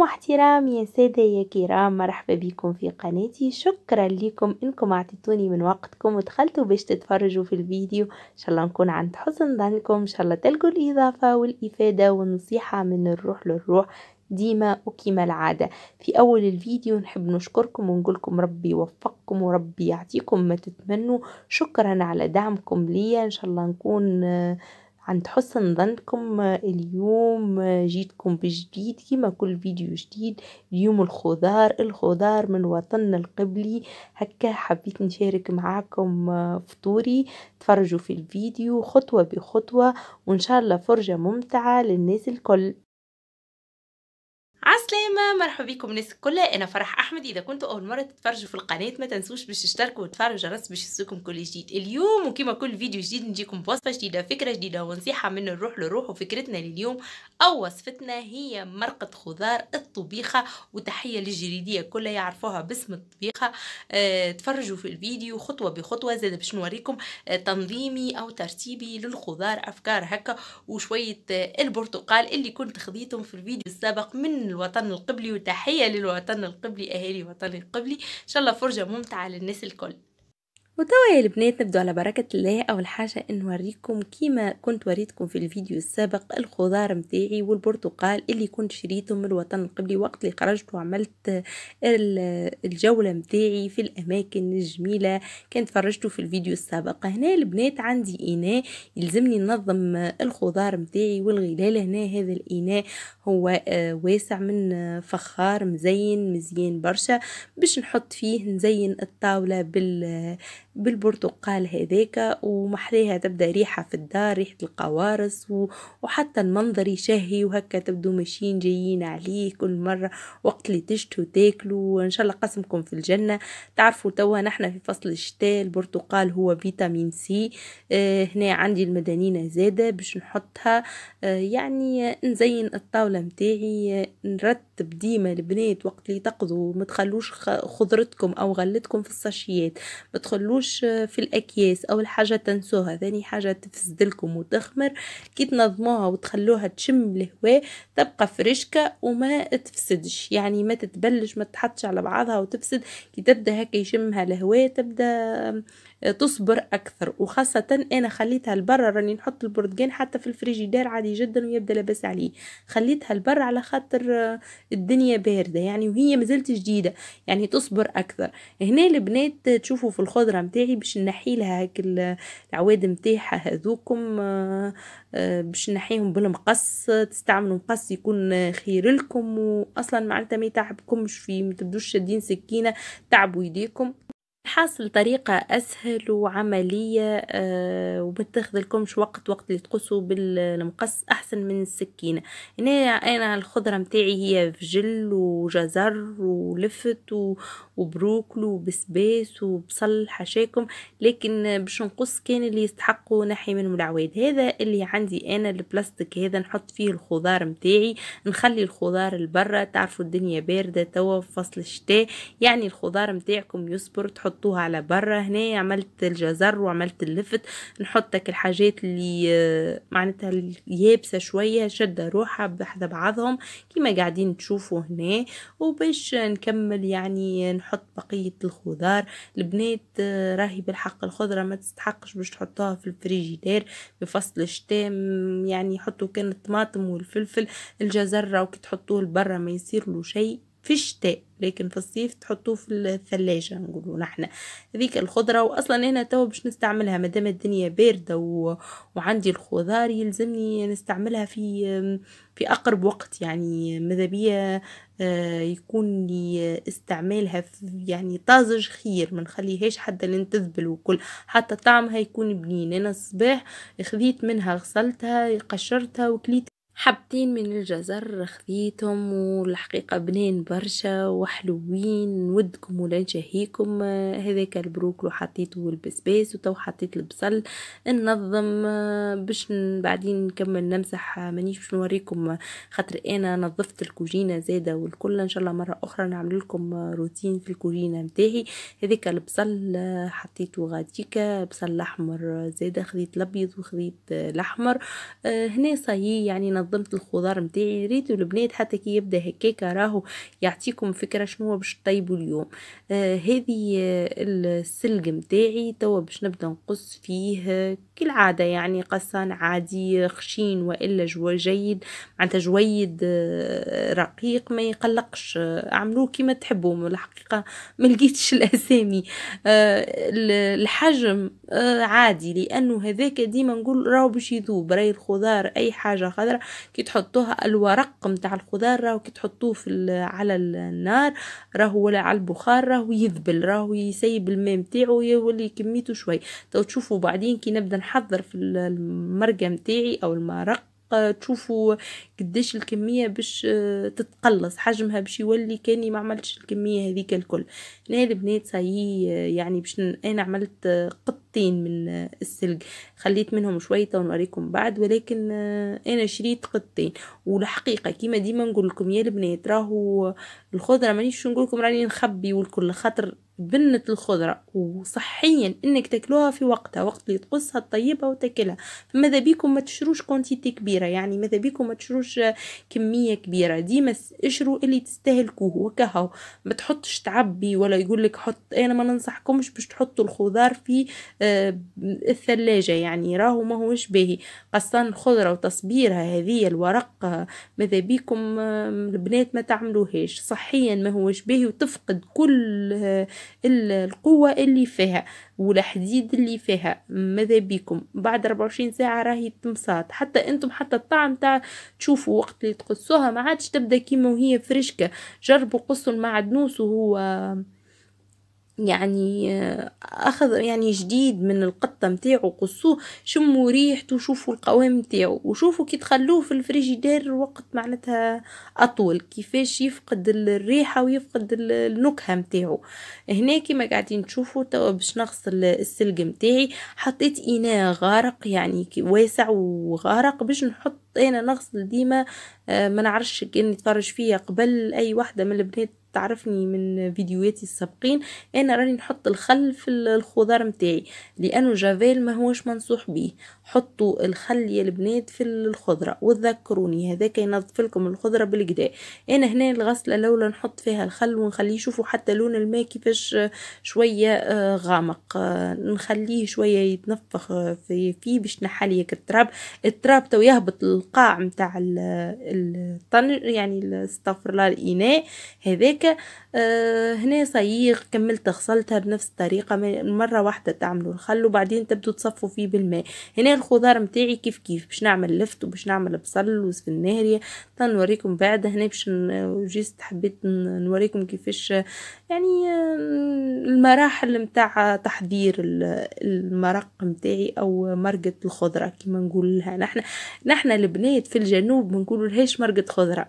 واحترام يا سادة يا كرام مرحبا بكم في قناتي شكرا لكم انكم اعطيتوني من وقتكم ودخلتوا باش تتفرجوا في الفيديو ان شاء الله نكون عند حسن ظنكم ان شاء الله تلقوا الاضافة والافادة والنصيحة من الروح للروح ديما وكما العادة في أول الفيديو نحب نشكركم ونقولكم ربي يوفقكم وربي يعطيكم ما تتمنوا شكرا على دعمكم ليا إن شاء الله نكون آه عند حسن ظنكم اليوم جيتكم بجديد كيما كل فيديو جديد اليوم الخضار الخضار من وطننا القبلي هكا حبيت نشارك معاكم فطوري تفرجوا في الفيديو خطوة بخطوة وإن شاء الله فرجة ممتعة للناس الكل عسلامة مرحبا بكم الناس كلها انا فرح احمد اذا كنتوا اول مرة تتفرجوا في القناة ما تنسوش باش تشتركوا وتفعلوا الجرس باش يوصلكم كل جديد اليوم وكما كل فيديو جديد نجيكم بوصفة جديدة فكرة جديدة ونصيحة من الروح للروح وفكرتنا لليوم او وصفتنا هي مرقة خضار الطبيخة وتحية للجريدية كلها يعرفوها باسم الطبيخة أه تفرجوا في الفيديو خطوة بخطوة زاد باش نوريكم أه تنظيمي او ترتيبي للخضار افكار هكا وشوية أه البرتقال اللي كنت خذيتهم في الفيديو السابق من الوطن القبلي وتحية للوطن القبلي أهالي وطني القبلي إن شاء الله فرجة ممتعة للناس الكل وتوا يا البنات نبدو على بركة الله أول حاجة نوريكم كيما كنت وريتكم في الفيديو السابق الخضار متاعي والبرتقال اللي كنت شريتهم من الوطن القبلي وقت اللي خرجت وعملت الجولة متاعي في الأماكن الجميلة كنت فرجته في الفيديو السابق هنا البنات عندي إناء يلزمني ننظم الخضار متاعي والغلال هنا هذا الإناء هو آه، واسع من فخار مزين مزيان برشا باش نحط فيه نزين الطاولة بال بالبرتقال هذاك ومحليها تبدا ريحه في الدار ريحه القوارص وحتى المنظر يشهي وهكا تبدو ماشيين جايين عليه كل مره وقت اللي تشتوا تاكلوا وان شاء الله قسمكم في الجنه تعرفوا توا نحن في فصل الشتاء البرتقال هو فيتامين سي آه، هنا عندي المدنينه زاده باش نحطها آه، يعني نزين الطاوله متاعي نرتب ديما البنات وقت اللي تقضوا ما تخلوش خضرتكم او غلتكم في الساشيات ما تخلوش تحطوش آه، في الاكياس اول حاجه تنسوها ثاني حاجه تفسدلكم وتخمر كي تنظموها وتخلوها تشم الهواء تبقى فريشكه وما تفسدش يعني ما تتبلش ما تحطش على بعضها وتفسد كي تبدا هكا يشمها الهواء تبدا تصبر اكثر وخاصه انا خليتها لبرا راني نحط البرتقال حتى في الفريجيدار عادي جدا ويبدا لاباس عليه خليتها لبرا على خاطر آه، الدنيا بارده يعني وهي مازالت جديده يعني تصبر اكثر هنا البنات تشوفوا في الخضره متاعي باش نحي لها هاك العواد متاعها هذوكم آه، آه، باش نحيهم بالمقص تستعملوا مقص يكون خير لكم واصلا معناتها ما يتعبكمش في ما تبدوش شادين سكينه تعبوا يديكم حاصل طريقة أسهل وعملية آه، وبتاخذ لكمش وقت وقت اللي تقصوا بالمقص أحسن من السكينة هنا أنا الخضرة متاعي هي فجل وجزر ولفت وبروكلو وبسباس وبصل حشاكم لكن باش نقص كان اللي يستحقوا نحي منهم العواد هذا اللي عندي أنا البلاستيك هذا نحط فيه الخضار متاعي نخلي الخضار البرة تعرفوا الدنيا باردة توا فصل الشتاء يعني الخضار متاعكم يصبر تحط نحطوها على برا هنا عملت الجزر وعملت اللفت نحطك الحاجات اللي آه، معناتها اليابسه شويه شده روحها بحذا بعضهم كيما قاعدين تشوفوا هنا وباش نكمل يعني نحط بقيه الخضار البنات آه، راهي بالحق الخضره ما تستحقش باش تحطوها في الفريجيدير في فصل الشتاء يعني يحطوا كان الطماطم والفلفل راهو وكي تحطوه لبرا ما يصير له شيء في الشتاء لكن في الصيف تحطوه في الثلاجة نقولوا نحنا هذيك الخضرة وأصلا هنا توا باش نستعملها مادام الدنيا باردة و... وعندي الخضار يلزمني نستعملها في في أقرب وقت يعني ماذا بيا آه، يكون لي استعمالها في يعني طازج خير ما نخليهاش حتى لين تذبل وكل حتى طعمها يكون بنين انا الصباح خذيت منها غسلتها قشرتها وكليت حبتين من الجزر خذيتهم والحقيقة بنين برشا وحلوين ودكم ولا جهيكم هذاك البروكلو حطيته والبسباس وتو حطيت البصل ننظم باش بعدين نكمل نمسح مانيش باش نوريكم خاطر انا نظفت الكوجينة زادة والكل ان شاء الله مرة اخرى نعمل لكم روتين في الكوجينة نتاعي هذاك البصل حطيته غاديكا بصل احمر زادة خذيت الابيض وخذيت الاحمر هنا صايي يعني نظم نظمت الخضار نتاعي ريتو البنات حتى كي يبدا هكاك راهو يعطيكم فكره شنو باش طيبوا اليوم آه هذه آه، السلق نتاعي توا باش نبدا نقص فيه كالعادة يعني قسان عادي خشين وإلا جو جيد معناتها جويد آه، رقيق ما يقلقش آه، اعملوه كما تحبوا الحقيقة ما لقيتش الأسامي آه، الحجم عادي لأنه هذاك ديما نقول راهو باش يذوب راهي الخضار أي حاجة خضرة كي تحطوها الورق متاع الخضار راهو كي تحطوه في على النار راهو ولا على البخار راهو يذبل راهو يسيب الماء متاعو يولي كميته شوي تو تشوفوا بعدين كي نبدا نحضر في المرقة متاعي أو المرق تشوفوا قديش الكمية باش آه، تتقلص حجمها باش يولي كاني ما عملتش الكمية هذيك الكل هنا البنات صايي يعني باش انا عملت آه، قط قطين من السلق خليت منهم شوية ونوريكم بعد ولكن آه، أنا شريت قطين والحقيقة كيما ديما نقول لكم يا البنات راهو الخضرة مانيش نقول لكم راني نخبي والكل خاطر بنة الخضرة وصحيا انك تاكلوها في وقتها وقت اللي تقصها تطيبها وتاكلها فماذا بيكم ما تشروش كونتيتي كبيرة يعني ماذا بيكم ما تشروش آه، كمية كبيرة ديما اشروا اللي تستهلكوه وكهو ما تحطش تعبي ولا يقول لك حط انا ما ننصحكمش باش تحطوا الخضار في الثلاجة يعني راهو ما هوش باهي خاصة الخضرة وتصبيرها هذه الورق ماذا بيكم آه، البنات ما تعملوهاش صحيا ما هوش باهي وتفقد كل آه، القوة اللي فيها والحديد اللي فيها ماذا بيكم بعد 24 ساعة راهي تمساط حتى انتم حتى الطعم تاع تشوفوا وقت اللي تقصوها ما عادش تبدا كيما وهي فريشكة جربوا قصوا المعدنوس وهو يعني اخذ يعني جديد من القطه نتاعو قصوه شموا ريحته شوفوا القوام نتاعو وشوفوا كي تخلوه في الفريجيدير وقت معناتها اطول كيفاش يفقد الريحه ويفقد النكهه نتاعو هنا كيما قاعدين تشوفوا توا باش نغسل السلق نتاعي حطيت اناء غارق يعني واسع وغارق باش نحط انا نغسل ديما آه، ما نعرفش كان يتفرج فيا قبل اي واحده من البنات تعرفني من فيديوهاتي السابقين انا راني نحط الخل في الخضار متاعي لانه جافيل ما هوش منصوح بيه حطوا الخل يا البنات في الخضره وتذكروني هذاك ينظف لكم الخضره بالكدا انا هنا الغسله الاولى نحط فيها الخل ونخليه يشوفوا حتى لون الماء كيفاش آه، شويه آه، غامق آه، نخليه شويه يتنفخ فيه باش نحلي التراب التراب تو يهبط القاع نتاع الطن يعني استغفر الاناء هذاك هيك آه هنا صيغ كملت غسلتها بنفس الطريقة مرة واحدة تعملوا الخل وبعدين تبدو تصفوا فيه بالماء هنا الخضار متاعي كيف كيف باش نعمل لفت وباش نعمل بصل وسفنارية تنوريكم بعد هنا باش جيست حبيت نوريكم كيفاش يعني آه، المراحل متاع تحضير المرق متاعي او مرقة الخضرة كما نقول لها نحن نحن البنات في الجنوب ما نقولولهاش مرقة خضرة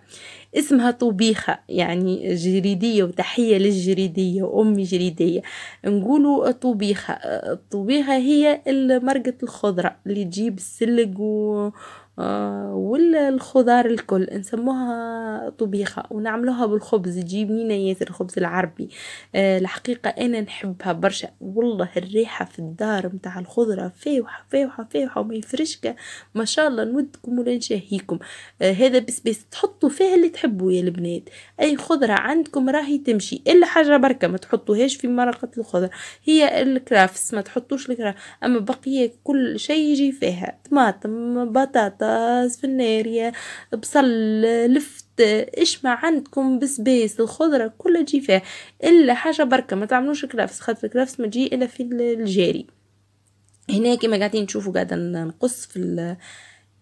اسمها طبيخة يعني جريدية وتحية للجريدية وأمي جريدية نقولوا طبيخة الطبيخة هي مرقة الخضرة اللي تجيب السلق و... آه، ولا الخضار الكل نسموها طبيخة ونعملوها بالخبز تجي بنينة ياسر الخبز العربي آه، الحقيقة أنا نحبها برشا والله الريحة في الدار متاع الخضرة فاوحة فاوحة فاوحة وما يفرشك ما شاء الله نودكم ولا نشهيكم آه، هذا بس بس تحطوا فيها اللي تحبوا يا البنات أي خضرة عندكم راهي تمشي إلا حاجة بركة ما تحطوهاش في مرقة الخضرة هي الكرافس ما تحطوش الكرافس أما بقية كل شيء يجي فيها طماطم بطاطا بطاطس فنارية بصل لفت ايش ما عندكم بسباس الخضرة كلها تجي فيها الا حاجة بركة ما تعملوش كرافس خاطر الكرافس ما تجي الا في الجاري هنا كما قاعدين تشوفوا قاعدة نقص في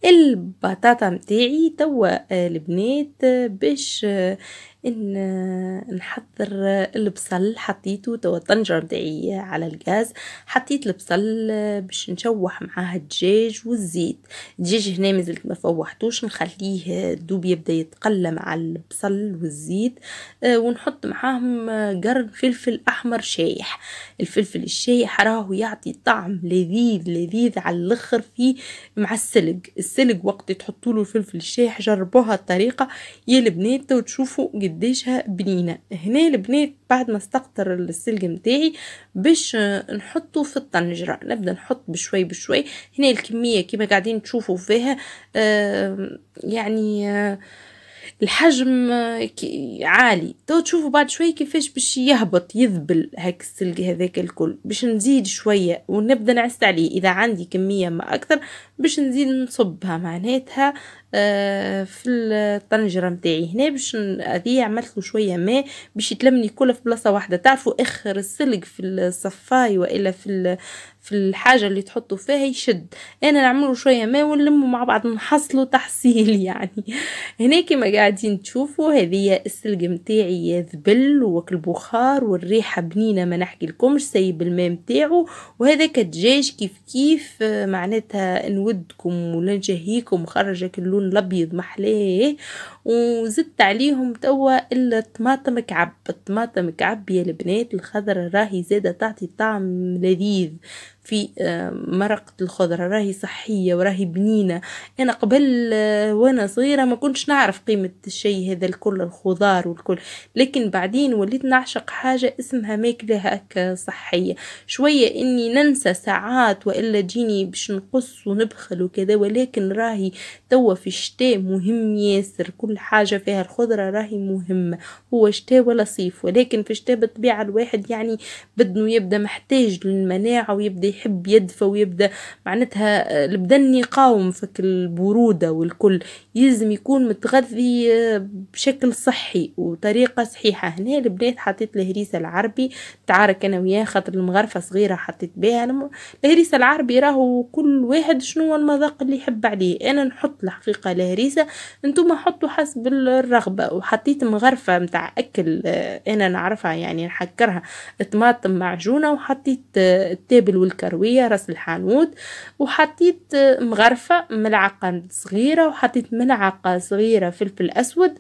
البطاطا متاعي توا آه، البنات آه، باش آه، ان آه، نحضر البصل حطيته توا الطنجره متاعي على الغاز حطيت البصل آه، باش نشوح معاه الدجاج والزيت الدجاج هنا مازلت ما فوحتوش نخليه آه، دوب يبدا يتقلى مع البصل والزيت ونحط معاهم قرن فلفل احمر شايح الفلفل الشايح راهو يعطي طعم لذيذ لذيذ على الاخر فيه مع السلق السلق وقت تحطوا له الفلفل الشايح جربوها الطريقه يا البنات وتشوفوا قديشها بنينة هنا البنات بعد ما استقطر السلق متاعي باش نحطه في الطنجرة نبدأ نحط بشوي بشوي هنا الكمية كما قاعدين تشوفوا فيها آه، يعني آه، الحجم آه، عالي تو تشوفوا بعد شوي كيفاش باش يهبط يذبل هاك السلق هذاك الكل باش نزيد شوية ونبدا نعس عليه اذا عندي كمية ما اكثر باش نزيد نصبها معناتها آه، في الطنجره نتاعي هنا باش هذه عملت شويه ماء باش يتلمني كله في بلاصه واحده تعرفوا اخر السلق في الصفاي والا في في الحاجه اللي تحطوا فيها يشد انا نعملو شويه ماء ونلمو مع بعض نحصلوا تحصيل يعني هنا كما قاعدين تشوفوا هذه السلق نتاعي ذبل وك البخار والريحه بنينه ما نحكي لكمش سايب الماء نتاعو وهذاك الدجاج كيف كيف آه، معناتها نودكم نجهيكم خرجك اللون اللون الابيض محلاه وزدت عليهم توا الطماطم كعب الطماطم كعب يا البنات الخضرة راهي زادة تعطي طعم لذيذ في آه، مرقة الخضرة راهي صحية وراهي بنينة أنا قبل آه، وأنا صغيرة ما كنتش نعرف قيمة الشي هذا الكل الخضار والكل لكن بعدين وليت نعشق حاجة اسمها ماكلة هكا صحية شوية إني ننسى ساعات وإلا جيني باش نقص ونبخل وكذا ولكن راهي توا في الشتاء مهم ياسر كل حاجة فيها الخضرة راهي مهمة هو شتاء ولا صيف ولكن في الشتاء بالطبيعة الواحد يعني بدنه يبدأ محتاج للمناعة ويبدأ يحب يدفى ويبدأ معناتها آه، البدن يقاوم فك البرودة والكل يلزم يكون متغذي آه، بشكل صحي وطريقة صحيحة هنا البنات حطيت الهريسة العربي تعارك أنا وياه خاطر المغرفة صغيرة حطيت بها الهريسة العربي راهو كل واحد شنو المذاق اللي يحب عليه أنا نحط الحقيقة الهريسة انتم حطوا حسب الرغبة وحطيت مغرفة متاع أكل آه، أنا نعرفها يعني نحكرها طماطم معجونة وحطيت آه، التابل والكروية راس الحانوت وحطيت آه، مغرفة ملعقة صغيرة وحطيت ملعقة صغيرة فلفل أسود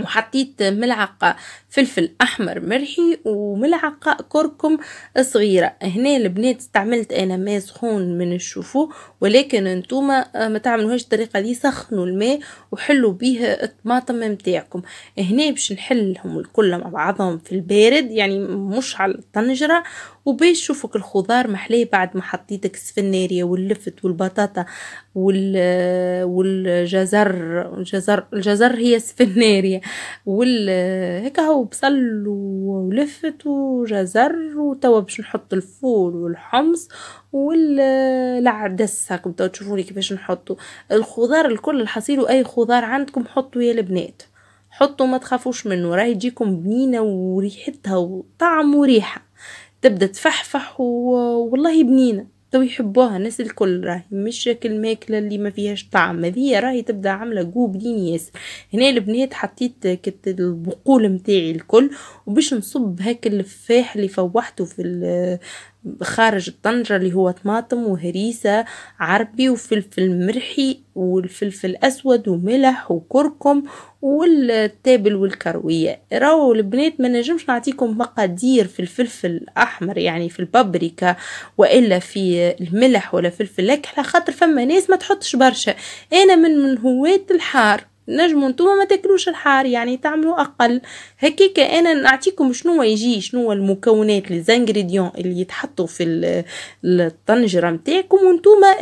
وحطيت ملعقة فلفل أحمر مرحي وملعقة كركم صغيرة هنا البنات استعملت أنا ماء سخون من الشوفو ولكن انتوما آه، ما تعملوهاش الطريقة دي سخنوا الماء وحلوا بيه الطماطم متاعكم هنا باش نحلهم الكل مع بعضهم في البارد يعني مش على الطنجرة وباش شوفك الخضار محلاه بعد ما حطيتك السفنارية واللفت والبطاطا وال والجزر الجزر الجزر هي سفنارية وال هكا هو بصل ولفت وجزر وتوا باش نحط الفول والحمص والعدس هاكم تشوفوا تشوفوني كيفاش نحطو الخضار الكل الحصيل واي خضار عندكم حطوا يا البنات حطوا ما تخافوش منه راهي تجيكم بنينه وريحتها وطعم وريحه تبدا تفحفح و... والله بنينه تو يحبوها الناس الكل راهي مش الماكله اللي ما فيهاش طعم هذه راهي تبدا عامله جو بنين ياسر هنا البنات حطيت كت البقول متاعي الكل وباش نصب هاك الفاح اللي فوحته في خارج الطنجرة اللي هو طماطم وهريسة عربي وفلفل مرحي والفلفل أسود وملح وكركم والتابل والكروية راو البنات ما نجمش نعطيكم مقادير في الفلفل الأحمر يعني في البابريكا وإلا في الملح ولا فلفل الأكحل خاطر فما ناس ما تحطش برشا أنا من من هواة الحار نجموا نتوما ما تاكلوش الحار يعني تعملوا اقل هكيك انا نعطيكم شنو يجي شنو المكونات لي زانغريديون اللي يتحطوا في الطنجره نتاعكم وانتوما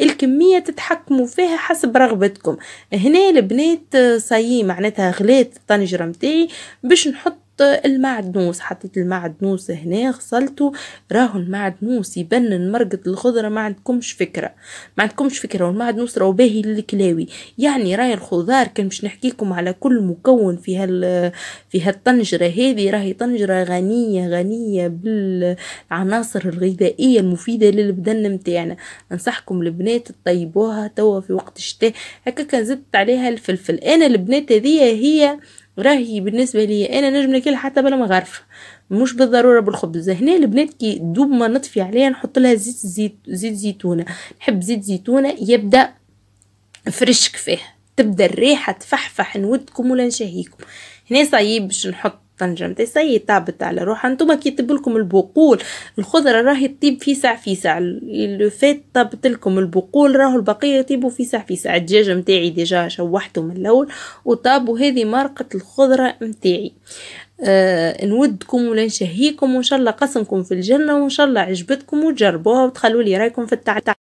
الكميه تتحكموا فيها حسب رغبتكم هنا البنات صايي معناتها غليت الطنجره نتاعي باش نحط المعدنوس حطيت المعدنوس هنا غسلته راهو المعدنوس يبنن مرقة الخضرة ما عندكمش فكرة ما عندكمش فكرة والمعدنوس راهو باهي للكلاوي يعني راهي الخضار كان باش نحكيكم على كل مكون في هال في هالطنجرة هذه راهي طنجرة غنية غنية بالعناصر الغذائية المفيدة للبدن متاعنا انصحكم البنات تطيبوها توا في وقت الشتاء كان زدت عليها الفلفل انا البنات هذه هي راهي بالنسبه لي انا نجم ناكلها حتى بلا ما مش بالضروره بالخبز هنا البنات كي دوب ما نطفي عليها نحط لها زيت زيت زيت زيتونه نحب زيت زيتونه يبدا فريش كفاه تبدا الريحه تفحفح نودكم ولا نشهيكم هنا صعيب باش نحط طنجره تاع سي طابت على روحها نتوما كي يطيب لكم البقول الخضره راهي تطيب في ساع لو فات طابت لكم البقول راهو البقيه يطيبوا في ساع الدجاج نتاعي ديجا شوحته من الاول وطاب وهذه مرقه الخضره نتاعي آه نودكم ولا نشهيكم وان شاء الله قسمكم في الجنه وان شاء الله عجبتكم وتجربوها وتخلوا لي رايكم في التعليقات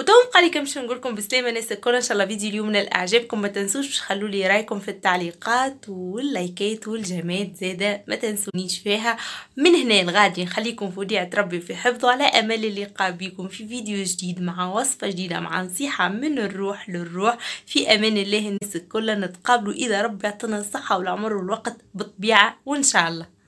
وتوم قال لكم شنو نقول لكم بسلامه ناس الكل ان شاء الله فيديو اليوم نال اعجابكم ما تنسوش باش لي رايكم في التعليقات واللايكات والجماد زاده ما تنسونيش فيها من هنا لغادي نخليكم في وديعه ربي في حفظه على امل اللقاء بكم في فيديو جديد مع وصفه جديده مع نصيحه من الروح للروح في امان الله الناس الكل نتقابلوا اذا ربي عطانا الصحه والعمر والوقت بالطبيعه وان شاء الله